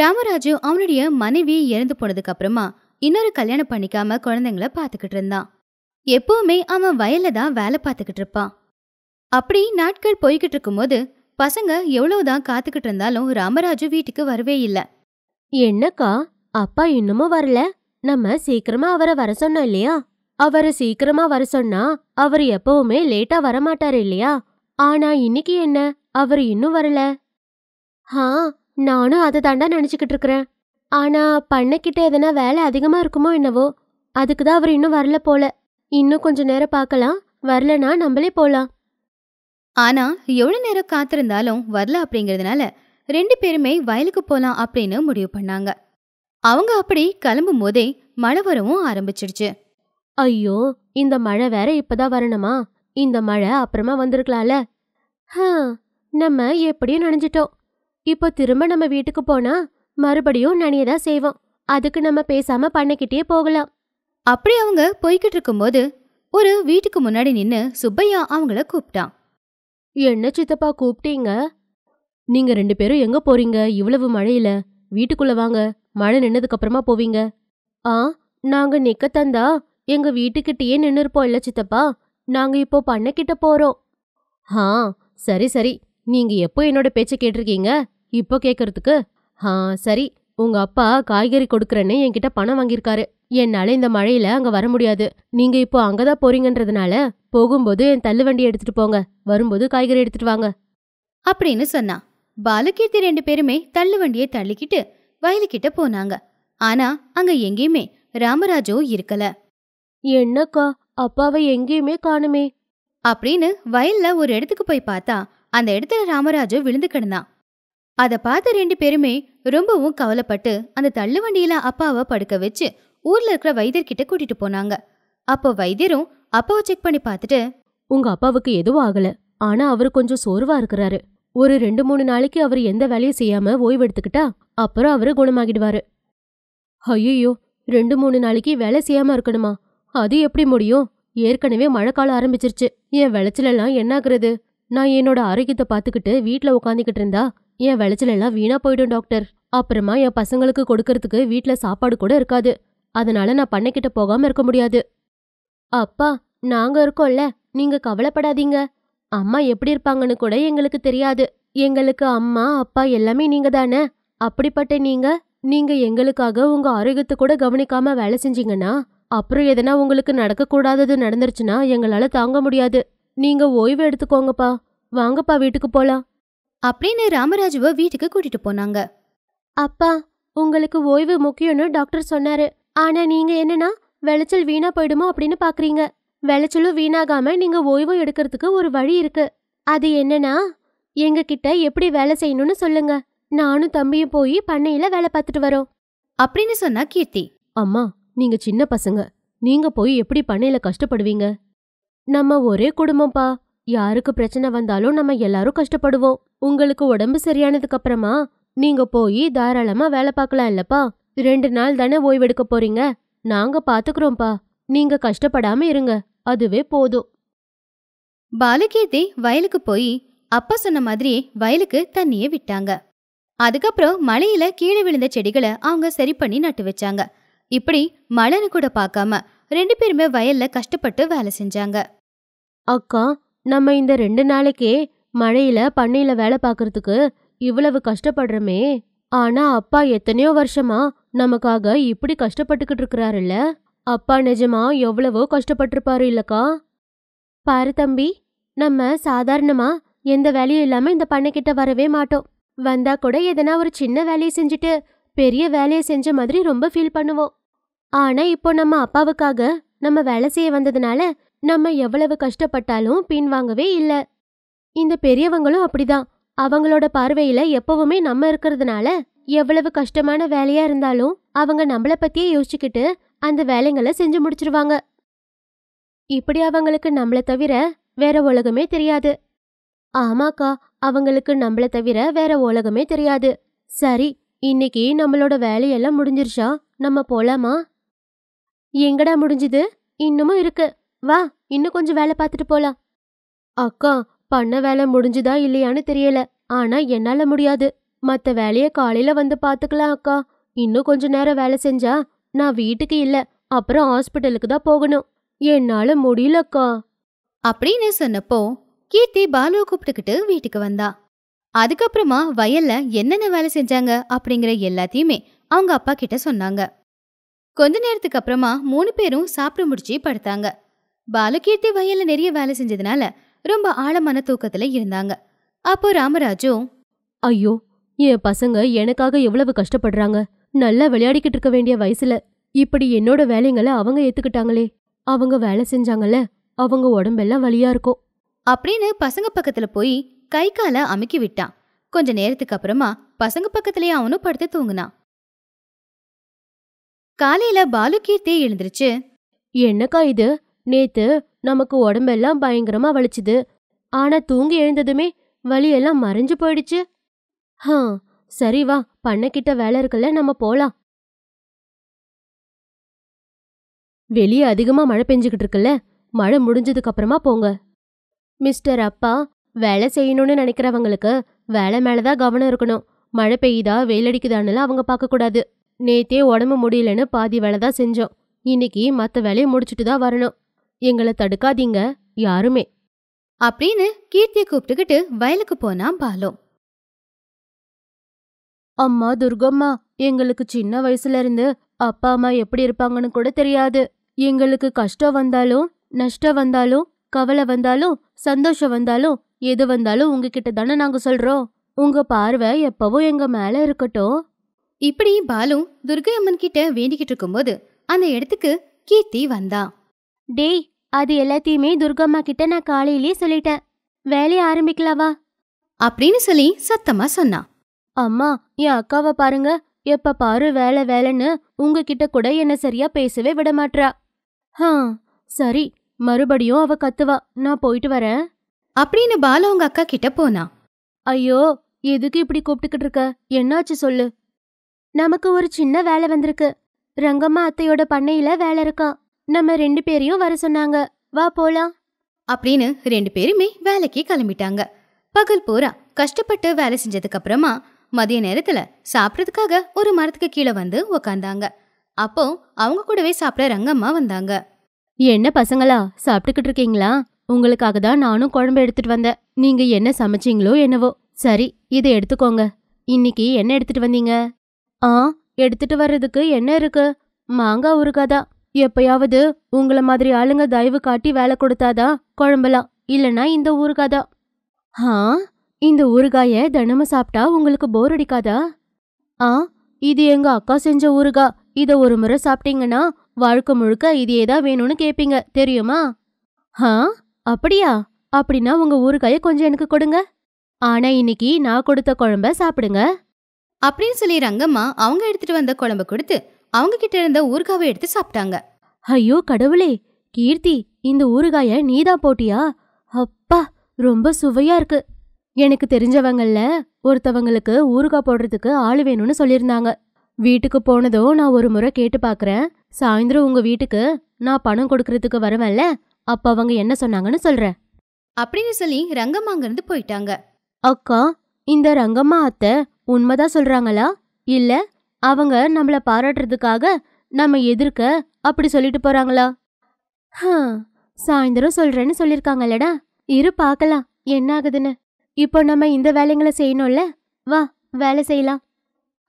ராமராஜு அவனுடைய மனைவி இறந்து போனதுக்கு அப்புறமா இன்னொரு கல்யாணம் பண்ணிக்காம குழந்தைங்கள பார்த்துக்கிட்டு இருந்தான் எப்பவுமே அவன் வயல்ல தான் வேலை பார்த்துக்கிட்டு இருப்பான் அப்படி நாட்கள் போய்கிட்டு இருக்கும்போது பசங்க எவ்வளவுதான் காத்துக்கிட்டு இருந்தாலும் ராமராஜு வீட்டுக்கு வரவே இல்லை என்னக்கா அப்பா இன்னமும் வரல நம்ம சீக்கிரமா அவரை வர சொன்னோம் இல்லையா அவரை சீக்கிரமா வர சொன்னா அவர் எப்பவுமே லேட்டா வரமாட்டாரு இல்லையா ஆனா இன்னைக்கு என்ன அவர் இன்னும் வரல ஹா நானும் அதை தாண்டா நினச்சிக்கிட்டு இருக்கிறேன் ஆனால் பண்ணக்கிட்ட எதனா வேலை அதிகமாக இருக்குமோ என்னவோ அதுக்கு தான் அவர் இன்னும் வரல போல இன்னும் கொஞ்ச நேரம் பார்க்கலாம் வரலனா நம்மளே போகலாம் ஆனால் எவ்வளோ நேரம் காத்திருந்தாலும் வரல அப்படிங்கிறதுனால ரெண்டு பேருமே வயலுக்கு போகலாம் அப்படின்னு முடிவு பண்ணாங்க அவங்க அப்படி கிளம்பும் போதே மழை வரவும் ஆரம்பிச்சிடுச்சு ஐயோ இந்த மழை வேற இப்பதான் வரணுமா இந்த மழை அப்புறமா வந்திருக்கலாம்ல நம்ம எப்படியும் நினைஞ்சிட்டோம் இப்போ திரும்ப நம்ம வீட்டுக்கு போனா மறுபடியும் நனியதான் செய்வோம் அதுக்கு நம்ம பேசாம பண்ணிக்கிட்டே போகலாம் அப்படி அவங்க போய்கிட்டு இருக்கும்போது ஒரு வீட்டுக்கு முன்னாடி நின்னு சுப்பையா அவங்கள கூப்பிட்டான் என்ன சித்தப்பா கூப்பிட்டீங்க நீங்க ரெண்டு பேரும் எங்க போறீங்க இவ்வளவு மழையில வீட்டுக்குள்ள வாங்க மழை நின்னதுக்கு அப்புறமா போவீங்க ஆ நாங்க நிக்க தந்தா எங்க வீட்டுக்கிட்டயே நின்னு இருப்போம் இல்ல சித்தப்பா நாங்க இப்போ பண்ணக்கிட்ட போறோம் ஆ சரி சரி நீங்க எப்போ என்னோட பேச்ச கேட்டிருக்கீங்க இப்போ கேக்குறதுக்கு ஆ சரி உங்க அப்பா காய்கறி கொடுக்குறேன்னு என்கிட்ட பணம் வாங்கியிருக்காரு என்னால இந்த மழையில அங்க வர முடியாது நீங்க இப்போ அங்கதான் போறீங்கன்றதுனால போகும்போது என் தள்ளு வண்டி எடுத்துட்டு போங்க வரும்போது காய்கறி எடுத்துட்டு வாங்க அப்படின்னு சொன்னா பாலகீர்த்தி ரெண்டு பேருமே தள்ளு வண்டியை தள்ளிக்கிட்டு வயலுக்கிட்ட போனாங்க ஆனா அங்க எங்கேயுமே ராமராஜோ இருக்கல என்னக்கா அப்பாவை எங்கேயுமே காணுமே அப்படின்னு வயல்ல ஒரு இடத்துக்கு போய் பார்த்தா அந்த இடத்துல ராமராஜோ விழுந்து கிடந்தான் அதை பார்த்த ரெண்டு பேருமே ரொம்பவும் கவலைப்பட்டு அந்த தள்ளு வண்டியில அப்பாவை படுக்க வச்சு ஊர்ல இருக்கிற வைத்தியர்கிட்ட கூட்டிட்டு போனாங்க அப்போ வைத்தியரும் அப்பாவை செக் பண்ணி பார்த்துட்டு உங்க அப்பாவுக்கு எதுவும் ஆகல ஆனா அவரு கொஞ்சம் சோர்வா இருக்கிறாரு ஒரு ரெண்டு மூணு நாளைக்கு அவர் எந்த வேலையும் செய்யாம ஓய்வு எடுத்துக்கிட்டா அப்புறம் அவரு குணமாகிடுவாரு ஐயோ ரெண்டு மூணு நாளைக்கு வேலை செய்யாம இருக்கணுமா அது எப்படி முடியும் ஏற்கனவே மழைக்காலம் ஆரம்பிச்சிருச்சு என் விளைச்சலெல்லாம் என்னாகிறது நான் என்னோட ஆரோக்கியத்தை பாத்துக்கிட்டு வீட்டுல உட்காந்துக்கிட்டு இருந்தா என் விளைச்சல் எல்லாம் வீணா போயிடும் டாக்டர் அப்புறமா என் பசங்களுக்கு கொடுக்கறதுக்கு வீட்ல சாப்பாடு கூட இருக்காது அதனால நான் பண்ணைக்கிட்ட போகாம இருக்க முடியாது அப்பா நாங்க இருக்கோம்ல நீங்க கவலைப்படாதீங்க அம்மா எப்படி இருப்பாங்கன்னு கூட எங்களுக்கு தெரியாது எங்களுக்கு அம்மா அப்பா எல்லாமே நீங்க தானே அப்படிப்பட்ட நீங்க நீங்க எங்களுக்காக உங்க ஆரோக்கியத்தை கூட கவனிக்காம வேலை செஞ்சீங்கன்னா அப்புறம் எதனா உங்களுக்கு நடக்கக்கூடாதது நடந்துருச்சுன்னா எங்களால தாங்க முடியாது நீங்க ஓய்வு எடுத்துக்கோங்கப்பா வாங்கப்பா வீட்டுக்கு போலாம் அப்படின்னு ராமராஜுவை வீட்டுக்கு கூட்டிட்டு போனாங்க அப்பா உங்களுக்கு ஓய்வு முக்கியம்னு டாக்டர் சொன்னாரு ஆனா நீங்க என்னன்னா விளைச்சல் வீணா போயிடுமோ அப்படின்னு பாக்குறீங்க விளைச்சலும் வீணாகாம நீங்க ஓய்வும் எடுக்கிறதுக்கு ஒரு வழி இருக்கு அது என்னன்னா எங்க கிட்ட எப்படி வேலை செய்யணும்னு சொல்லுங்க நானும் தம்பியும் போய் பண்ணையில வேலை பார்த்துட்டு வரோம் அப்படின்னு சொன்னா கீர்த்தி அம்மா நீங்க சின்ன பசங்க நீங்க போய் எப்படி பண்ணையில கஷ்டப்படுவீங்க நம்ம ஒரே குடும்பம்ப்பா யாருக்கு பிரச்சனை வந்தாலும் நம்ம எல்லாரும் கஷ்டப்படுவோம் உங்களுக்கு உடம்பு சரியானதுக்கு அப்புறமா நீங்க போய் தாராளமா வேலை பார்க்கலாம் இல்லப்பா ரெண்டு நாள் தானே ஓய்வெடுக்க போறீங்க நாங்க பாத்துக்கிறோம்ப்பா நீங்க கஷ்டப்படாம இருங்க அதுவே போதும் பாலகீர்த்தி வயலுக்கு போய் அப்பா சொன்ன மாதிரி வயலுக்கு தண்ணிய விட்டாங்க அதுக்கப்புறம் மலையில கீழே விழுந்த செடிகளை அவங்க சரி பண்ணி நட்டு வச்சாங்க இப்படி மழைன்னு கூட பார்க்காம ரெண்டு பேருமே வயல்ல கஷ்டப்பட்டு வேலை செஞ்சாங்க அக்கா நம்ம இந்த ரெண்டு நாளைக்கே மழையில பண்ணையில வேலை பாக்குறதுக்கு இவ்வளவு கஷ்டப்படுறமே ஆனா அப்பா எத்தனையோ வருஷமா நமக்காக இப்படி கஷ்டப்பட்டுக்கிட்டு இருக்கிறாருல்ல அப்பா நிஜமா எவ்வளவோ கஷ்டப்பட்டிருப்பாரு இல்லக்கா பாரு தம்பி நம்ம சாதாரணமா எந்த வேலையும் இல்லாம இந்த பண்ணைக்கிட்ட வரவே மாட்டோம் வந்தா கூட எதனா ஒரு சின்ன வேலையை செஞ்சுட்டு பெரிய வேலையை செஞ்ச மாதிரி ரொம்ப ஃபீல் பண்ணுவோம் ஆனா இப்போ நம்ம அப்பாவுக்காக நம்ம வேலை செய்ய வந்ததுனால நம்ம எவ்வளவு கஷ்டப்பட்டாலும் பின்வாங்கவே இல்லை இந்த பெரியவங்களும் அப்படிதான் அவங்களோட பார்வையில எப்பவுமே நம்ம இருக்கிறதுனால எவ்வளவு கஷ்டமான வேலையா இருந்தாலும் அவங்க நம்மள பத்தியே யோசிச்சுக்கிட்டு அந்த வேலைங்களை செஞ்சு முடிச்சிருவாங்க இப்படி அவங்களுக்கு நம்மள தவிர வேற உலகமே தெரியாது ஆமாக்கா அவங்களுக்கு நம்மள தவிர வேற உலகமே தெரியாது சரி இன்னைக்கு நம்மளோட வேலையெல்லாம் முடிஞ்சிருச்சா நம்ம போலாமா எங்கடா முடிஞ்சுது இன்னமும் இருக்கு வா இன்னும் கொஞ்சம் வேலை பார்த்துட்டு போலாம் அக்கா பண்ண வேலை முடிஞ்சுதா இல்லையான்னு தெரியல ஆனா என்னால முடியாது மத்த வேலைய காலையில வந்து பாத்துக்கலாம் அக்கா இன்னும் கொஞ்ச நேரம் வேலை செஞ்சா நான் வீட்டுக்கு இல்ல அப்புறம் ஹாஸ்பிட்டலுக்கு தான் போகணும் என்னால முடியலக்கா அப்படின்னு சொன்னப்போ கீர்த்தி பாலுவை கூப்பிட்டுக்கிட்டு வீட்டுக்கு வந்தா அதுக்கப்புறமா வயல்ல என்னென்ன வேலை செஞ்சாங்க அப்படிங்கிற எல்லாத்தையுமே அவங்க அப்பா கிட்ட சொன்னாங்க கொஞ்ச நேரத்துக்கு அப்புறமா மூணு பேரும் சாப்பிட முடிச்சு படுத்தாங்க பாலுகீர்த்தி வயல்ல நிறைய வேலை செஞ்சதுனால ரொம்ப ஆழமான தூக்கத்துல இருந்தாங்க அப்போ ராமராஜும் ஐயோ என் பசங்க எனக்காக எவ்வளவு கஷ்டப்படுறாங்க நல்லா விளையாடிக்கிட்டு இருக்க வேண்டிய வயசுல இப்படி என்னோட வேலைங்களை அவங்க ஏத்துக்கிட்டாங்களே அவங்க வேலை செஞ்சாங்கல்ல அவங்க உடம்பெல்லாம் வலியா இருக்கும் அப்படின்னு பசங்க பக்கத்துல போய் கை கால அமுக்கி விட்டான் கொஞ்ச நேரத்துக்கு அப்புறமா பசங்க பக்கத்துலயே அவனும் படுத்து தூங்கினான் காலையில பாலு கீர்த்தி எழுந்துருச்சு என்னக்கா இது நேத்து நமக்கு உடம்பெல்லாம் பயங்கரமா வலிச்சுது ஆனா தூங்கி எழுந்ததுமே வலியெல்லாம் மறைஞ்சு போயிடுச்சு ஹா சரி வா பண்ணக்கிட்ட வேலை இருக்குல்ல நம்ம போலாம் வெளியே அதிகமா மழை பெஞ்சுக்கிட்டு இருக்குல்ல மழை முடிஞ்சதுக்கு அப்புறமா போங்க மிஸ்டர் அப்பா வேலை செய்யணும்னு நினைக்கிறவங்களுக்கு வேலை மேலதான் கவனம் இருக்கணும் மழை பெய்யுதா வெயில் அடிக்குதான்னுலாம் அவங்க பார்க்கக்கூடாது நேத்தே உடம்பு முடியலன்னு பாதி வேலை தான் செஞ்சோம் இன்னைக்கு மற்ற வேலையை முடிச்சுட்டு தான் வரணும் எங்களை தடுக்காதீங்க யாருமே அப்படின்னு கீர்த்தியை கூப்பிட்டுக்கிட்டு வயலுக்கு போனான் பாலு அம்மா துர்கம்மா எங்களுக்கு சின்ன வயசுல இருந்து அப்பா அம்மா எப்படி இருப்பாங்கன்னு கூட தெரியாது எங்களுக்கு கஷ்டம் வந்தாலும் நஷ்டம் வந்தாலும் கவலை வந்தாலும் சந்தோஷம் வந்தாலும் எது வந்தாலும் உங்ககிட்ட தானே நாங்க சொல்றோம் உங்க பார்வை எப்பவும் எங்க மேல இருக்கட்டும் இப்படி பாலும் துர்கையம்மன் அம்மன் கிட்ட வேண்டிக்கிட்டு இருக்கும்போது அந்த இடத்துக்கு கீர்த்தி வந்தான் டேய் அது எல்லாத்தையுமே துர்கம்மா கிட்ட நான் காலையிலே சொல்லிட்டேன் வேலையை ஆரம்பிக்கலாவா அப்படின்னு சொல்லி சத்தமா சொன்னா அம்மா என் அக்காவை பாருங்க எப்ப பாரு வேலை வேலைன்னு உங்ககிட்ட கூட என்ன சரியா பேசவே விட மாட்றா ஹா சரி மறுபடியும் அவ கத்துவா நான் போயிட்டு வரேன் அப்படின்னு பாலு உங்க அக்கா கிட்ட போனா ஐயோ எதுக்கு இப்படி கூப்பிட்டுக்கிட்டு இருக்க என்னாச்சு சொல்லு நமக்கு ஒரு சின்ன வேலை வந்திருக்கு ரங்கம்மா அத்தையோட பண்ணையில வேலை இருக்கான் நம்ம ரெண்டு பேரையும் வர சொன்னாங்க வா போலாம் அப்படின்னு ரெண்டு பேருமே வேலைக்கு கிளம்பிட்டாங்க பகல் பூரா கஷ்டப்பட்டு வேலை செஞ்சதுக்கு அப்புறமா மதிய நேரத்துல சாப்பிட்றதுக்காக ஒரு மரத்துக்கு கீழே வந்து உக்காந்தாங்க அப்போ அவங்க கூடவே சாப்பிட ரங்கம்மா வந்தாங்க என்ன பசங்களா சாப்பிட்டுக்கிட்டு இருக்கீங்களா உங்களுக்காக தான் நானும் குழம்பு எடுத்துட்டு வந்தேன் நீங்க என்ன சமைச்சீங்களோ என்னவோ சரி இதை எடுத்துக்கோங்க இன்னைக்கு என்ன எடுத்துட்டு வந்தீங்க ஆ எடுத்துட்டு வர்றதுக்கு என்ன இருக்கு மாங்காய் ஊறுகாய் எப்பயாவது உங்கள மாதிரி ஆளுங்க தயவு காட்டி வேலை கொடுத்தாதான் குழம்பலாம் இல்லனா இந்த ஊருகாதா ஆ இந்த ஊறுகாய தினமும் சாப்பிட்டா உங்களுக்கு போர் அடிக்காதா ஆ இது எங்க அக்கா செஞ்ச ஊறுகாய் இத ஒரு முறை சாப்பிட்டீங்கன்னா வாழ்க்கை முழுக்க இது ஏதா வேணும்னு கேப்பீங்க தெரியுமா ஆ அப்படியா அப்படின்னா உங்க ஊறுகாய கொஞ்சம் எனக்கு கொடுங்க ஆனா இன்னைக்கு நான் கொடுத்த குழம்ப சாப்பிடுங்க அப்படின்னு சொல்லி ரங்கம்மா அவங்க எடுத்துட்டு வந்த குழம்பு கொடுத்து அவங்க கிட்ட இருந்த ஊறுகாவை எடுத்து சாப்பிட்டாங்க ஐயோ கடவுளே கீர்த்தி இந்த ஊறுகாய நீதான் போட்டியா அப்பா ரொம்ப சுவையா இருக்கு எனக்கு தெரிஞ்சவங்கள ஒருத்தவங்களுக்கு ஊறுகாய் போடுறதுக்கு ஆள் வேணும்னு சொல்லியிருந்தாங்க வீட்டுக்கு போனதும் நான் ஒரு முறை கேட்டு பார்க்குறேன் சாயந்தரம் உங்க வீட்டுக்கு நான் பணம் கொடுக்கறதுக்கு வருவேன்ல அப்ப அவங்க என்ன சொன்னாங்கன்னு சொல்றேன் அப்படின்னு சொல்லி ரங்கம்மா அங்கிருந்து போயிட்டாங்க அக்கா இந்த ரங்கம்மா அத்தை உண்மைதான் சொல்றாங்களா இல்ல அவங்க நம்மள பாராட்டுறதுக்காக நம்ம எதிர்க்க அப்படி சொல்லிட்டு போறாங்களா சாயந்தரம் சொல்றேன்னு சொல்லிருக்காங்கல்லடா இரு பார்க்கலாம் என்ன ஆகுதுன்னு இப்போ நம்ம இந்த வேலைங்களை செய்யணும்ல வா வேலை செய்யலாம்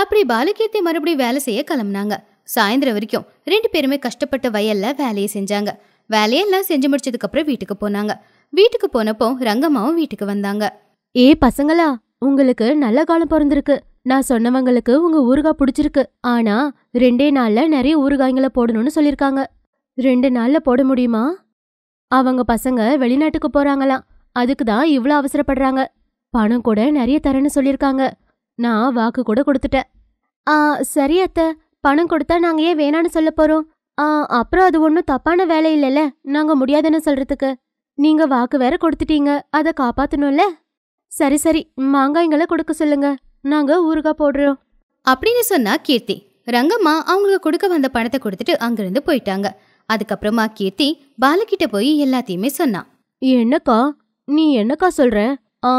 அப்படி பாலகீர்த்தி மறுபடியும் வேலை செய்ய கிளம்புனாங்க சாயந்தரம் வரைக்கும் ரெண்டு பேருமே கஷ்டப்பட்ட வயல்ல வேலையை செஞ்சாங்க வேலையெல்லாம் செஞ்சு முடிச்சதுக்கு அப்புறம் வீட்டுக்கு போனாங்க வீட்டுக்கு போனப்போ ரங்கம்மாவும் வீட்டுக்கு வந்தாங்க ஏ பசங்களா உங்களுக்கு நல்ல காலம் பிறந்திருக்கு நான் சொன்னவங்களுக்கு உங்க ஊறுகாய் பிடிச்சிருக்கு ஆனா ரெண்டே நாள்ல நிறைய ஊறுகாய்களை போடணும்னு சொல்லிருக்காங்க ரெண்டு நாள்ல போட முடியுமா அவங்க பசங்க வெளிநாட்டுக்கு போறாங்களாம் அதுக்கு தான் இவ்வளோ அவசரப்படுறாங்க பணம் கூட நிறைய தரேன்னு சொல்லியிருக்காங்க நான் வாக்கு கூட கொடுத்துட்டேன் ஆ சரி அத்தை பணம் கொடுத்தா நாங்கள் ஏன் வேணான்னு சொல்ல போகிறோம் ஆ அப்புறம் அது ஒன்றும் தப்பான வேலை இல்லைல்ல நாங்கள் முடியாதுன்னு சொல்கிறதுக்கு நீங்கள் வாக்கு வேற கொடுத்துட்டீங்க அதை காப்பாற்றணும்ல சரி சரி மாங்காய்களை கொடுக்க சொல்லுங்கள் நாங்க ஊறுகாய் போடுறோம் அப்படின்னு சொன்னா கீர்த்தி ரங்கம்மா அவங்களுக்கு கொடுக்க வந்த பணத்தை கொடுத்துட்டு அங்கிருந்து போயிட்டாங்க அதுக்கப்புறமா கீர்த்தி பாலகிட்ட போய் எல்லாத்தையுமே சொன்னான் என்னக்கா நீ என்னக்கா சொல்ற ஆ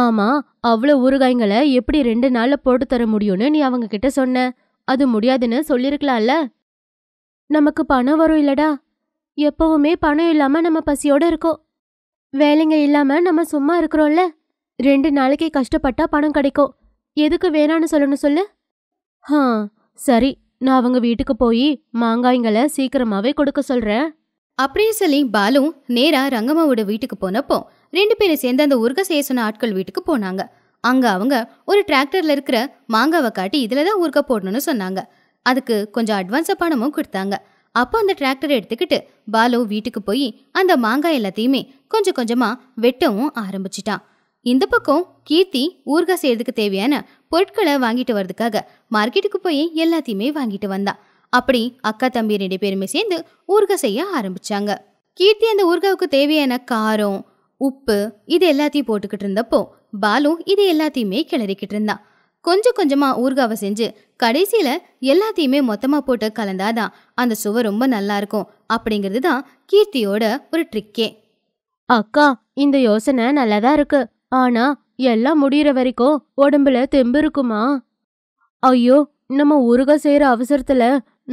ஆமா அவ்வளோ ஊறுகாய்களை எப்படி ரெண்டு நாள்ல போட்டு தர முடியும்னு நீ அவங்க கிட்ட சொன்ன அது முடியாதுன்னு சொல்லியிருக்கலாம்ல நமக்கு பணம் வரும் இல்லடா எப்பவுமே பணம் இல்லாம நம்ம பசியோட இருக்கோம் வேலைங்க இல்லாம நம்ம சும்மா இருக்கிறோம்ல ரெண்டு நாளைக்கு கஷ்டப்பட்டா பணம் கிடைக்கும் எதுக்கு வேணான்னு சொல்லணும் சொல்லு ஹா சரி நான் அவங்க வீட்டுக்கு போய் மாங்காய்களை சீக்கிரமாவே கொடுக்க சொல்றேன் அப்படியே சொல்லி பாலு நேரா ரங்கம்மாவோட வீட்டுக்கு போனப்போ ரெண்டு பேரும் சேர்ந்து அந்த உருக சேசன ஆட்கள் வீட்டுக்கு போனாங்க அங்க அவங்க ஒரு டிராக்டர்ல இருக்கிற மாங்காவை காட்டி இதுல தான் உருக்க போடணும்னு சொன்னாங்க அதுக்கு கொஞ்சம் அட்வான்ஸ் பணமும் கொடுத்தாங்க அப்போ அந்த டிராக்டரை எடுத்துக்கிட்டு பாலு வீட்டுக்கு போய் அந்த மாங்காய் எல்லாத்தையுமே கொஞ்சம் கொஞ்சமா வெட்டவும் ஆரம்பிச்சிட்டான் இந்த பக்கம் கீர்த்தி ஊர்கா செய்யறதுக்கு தேவையான பொருட்களை வாங்கிட்டு வர்றதுக்காக மார்க்கெட்டுக்கு போய் எல்லாத்தையுமே வாங்கிட்டு வந்தா அப்படி அக்கா தம்பி ரெண்டு பேருமே சேர்ந்து ஊர்கா செய்ய ஆரம்பிச்சாங்க கீர்த்தி அந்த ஊர்காவுக்கு தேவையான காரம் உப்பு இது எல்லாத்தையும் போட்டுக்கிட்டு இருந்தப்போ பாலு இது எல்லாத்தையுமே கிளறிக்கிட்டு இருந்தான் கொஞ்சம் கொஞ்சமாக ஊர்காவை செஞ்சு கடைசியில் எல்லாத்தையுமே மொத்தமாக போட்டு கலந்தாதான் அந்த சுவை ரொம்ப நல்லா இருக்கும் அப்படிங்கிறது தான் கீர்த்தியோட ஒரு ட்ரிக்கே அக்கா இந்த யோசனை நல்லாதான் இருக்கு ஆனா எல்லாம் முடிகிற வரைக்கும் உடம்புல தெம்பு இருக்குமா ஐயோ நம்ம ஊருக செய்யற அவசரத்துல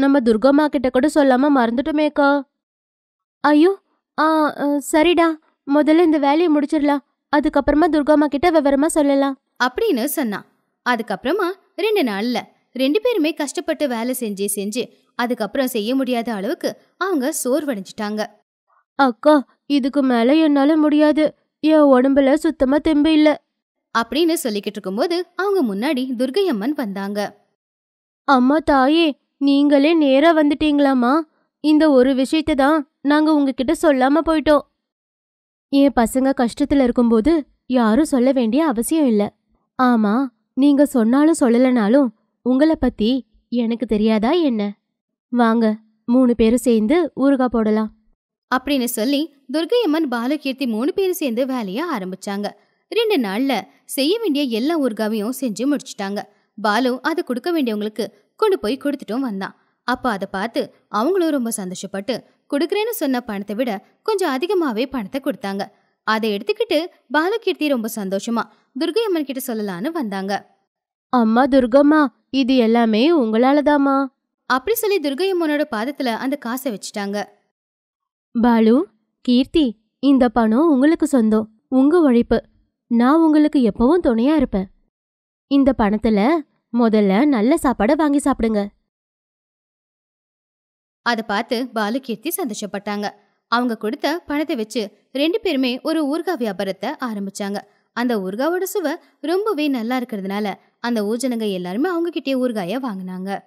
நம்ம துர்கம்மா கிட்ட கூட சொல்லாம மறந்துட்டோமேக்கா ஐயோ ஆ சரிடா முதல்ல இந்த வேலையை முடிச்சிடலாம் அதுக்கப்புறமா துர்காமா கிட்ட விவரமா சொல்லலாம் அப்படின்னு சொன்னான் அதுக்கப்புறமா ரெண்டு நாள்ல ரெண்டு பேருமே கஷ்டப்பட்டு வேலை செஞ்சு செஞ்சு அதுக்கப்புறம் செய்ய முடியாத அளவுக்கு அவங்க சோர்வடைஞ்சிட்டாங்க அக்கா இதுக்கு மேல என்னால முடியாது என் உடம்புல சுத்தமா தெம்பு இல்லை அப்படின்னு சொல்லிக்கிட்டு இருக்கும்போது அவங்க முன்னாடி துர்கையம்மன் அம்மன் வந்தாங்க அம்மா தாயே நீங்களே நேரா வந்துட்டீங்களாமா இந்த ஒரு விஷயத்தை தான் நாங்க உங்ககிட்ட சொல்லாம போயிட்டோம் என் பசங்க கஷ்டத்துல இருக்கும்போது யாரும் சொல்ல வேண்டிய அவசியம் இல்ல ஆமா நீங்க சொன்னாலும் சொல்லலனாலும் உங்களை பத்தி எனக்கு தெரியாதா என்ன வாங்க மூணு பேரும் சேர்ந்து ஊறுகா போடலாம் அப்படின்னு சொல்லி துர்கையம்மன் பாலகீர்த்தி மூணு பேரும் சேர்ந்து வேலையை ஆரம்பிச்சாங்க ரெண்டு நாள்ல செய்ய வேண்டிய எல்லா ஊர்காவையும் செஞ்சு முடிச்சிட்டாங்க பாலு அதை கொடுக்க வேண்டியவங்களுக்கு கொண்டு போய் கொடுத்துட்டும் வந்தான் அப்போ அதை பார்த்து அவங்களும் ரொம்ப சந்தோஷப்பட்டு கொடுக்குறேன்னு சொன்ன பணத்தை விட கொஞ்சம் அதிகமாகவே பணத்தை கொடுத்தாங்க அதை எடுத்துக்கிட்டு பாலகீர்த்தி ரொம்ப சந்தோஷமா துர்கை அம்மன் கிட்ட சொல்லலான்னு வந்தாங்க அம்மா துர்கம்மா இது எல்லாமே உங்களாலதாமா அப்படி சொல்லி துர்கை அம்மனோட பாதத்துல அந்த காசை வச்சுட்டாங்க பாலு கீர்த்தி இந்த பணம் உங்களுக்கு சொந்தம் உங்க உழைப்பு நான் உங்களுக்கு எப்பவும் துணையா இருப்பேன் இந்த பணத்துல முதல்ல நல்ல சாப்பாடை வாங்கி சாப்பிடுங்க அதை பார்த்து பாலுகீர்த்தி சந்தோஷப்பட்டாங்க அவங்க கொடுத்த பணத்தை வச்சு ரெண்டு பேருமே ஒரு ஊர்கா வியாபாரத்தை ஆரம்பிச்சாங்க அந்த ஊர்காவோட சுவை ரொம்பவே நல்லா இருக்கிறதுனால அந்த ஊர் எல்லாருமே அவங்க கிட்டே ஊர்காய வாங்கினாங்க